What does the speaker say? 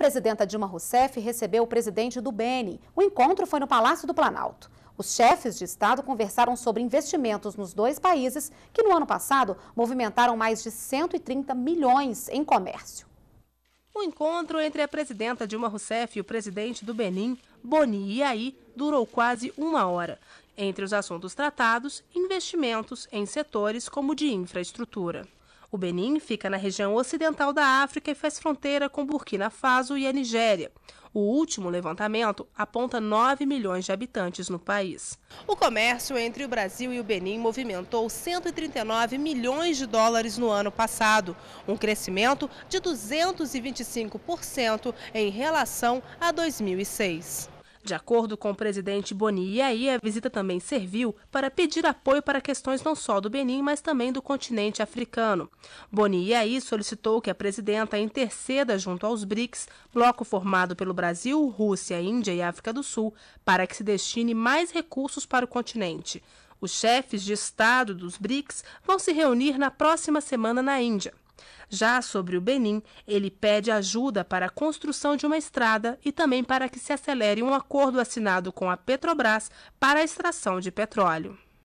presidenta Dilma Rousseff recebeu o presidente do Beni. O encontro foi no Palácio do Planalto. Os chefes de Estado conversaram sobre investimentos nos dois países, que no ano passado movimentaram mais de 130 milhões em comércio. O encontro entre a presidenta Dilma Rousseff e o presidente do Benin, Boni Iaí, durou quase uma hora. Entre os assuntos tratados, investimentos em setores como de infraestrutura. O Benin fica na região ocidental da África e faz fronteira com Burkina Faso e a Nigéria. O último levantamento aponta 9 milhões de habitantes no país. O comércio entre o Brasil e o Benin movimentou 139 milhões de dólares no ano passado, um crescimento de 225% em relação a 2006. De acordo com o presidente Boni aí a visita também serviu para pedir apoio para questões não só do Benin, mas também do continente africano. Boni aí solicitou que a presidenta interceda junto aos BRICS, bloco formado pelo Brasil, Rússia, Índia e África do Sul, para que se destine mais recursos para o continente. Os chefes de Estado dos BRICS vão se reunir na próxima semana na Índia. Já sobre o Benin, ele pede ajuda para a construção de uma estrada e também para que se acelere um acordo assinado com a Petrobras para a extração de petróleo.